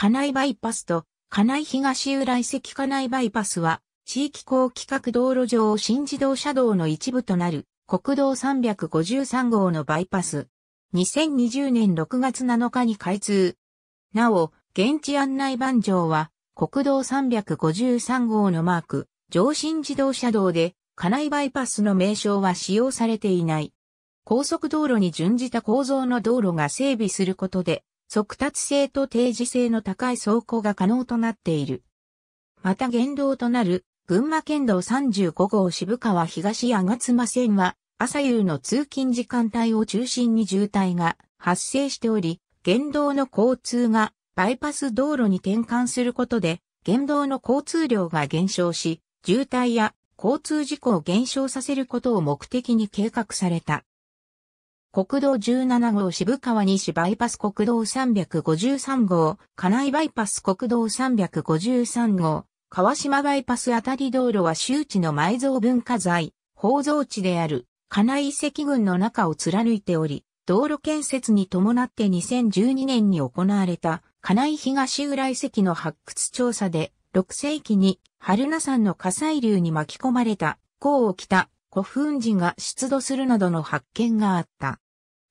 金井バイパスと、金井東浦遺跡金井バイパスは、地域高規格道路上新自動車道の一部となる、国道353号のバイパス。2020年6月7日に開通。なお、現地案内板上は、国道353号のマーク、上新自動車道で、金井バイパスの名称は使用されていない。高速道路に準じた構造の道路が整備することで、速達性と定時性の高い走行が可能となっている。また原動となる群馬県道35号渋川東吾妻線は朝夕の通勤時間帯を中心に渋滞が発生しており、原動の交通がバイパス道路に転換することで、原動の交通量が減少し、渋滞や交通事故を減少させることを目的に計画された。国道17号渋川西バイパス国道353号、金井バイパス国道353号、川島バイパスあたり道路は周知の埋蔵文化財、宝蔵地である金井遺跡群の中を貫いており、道路建設に伴って2012年に行われた金井東浦遺跡の発掘調査で6世紀に春名山の火砕流に巻き込まれた、甲を着た古墳寺が出土するなどの発見があった。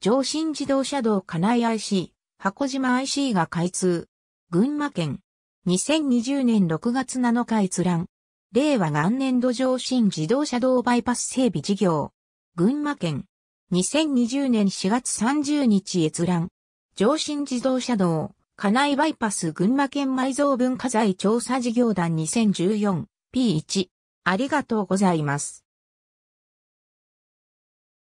上信自動車道金井 IC、箱島 IC が開通。群馬県。2020年6月7日閲覧。令和元年度上信自動車道バイパス整備事業。群馬県。2020年4月30日閲覧。上信自動車道、金井バイパス群馬県埋蔵文化財調査事業団 2014P1。ありがとうございます。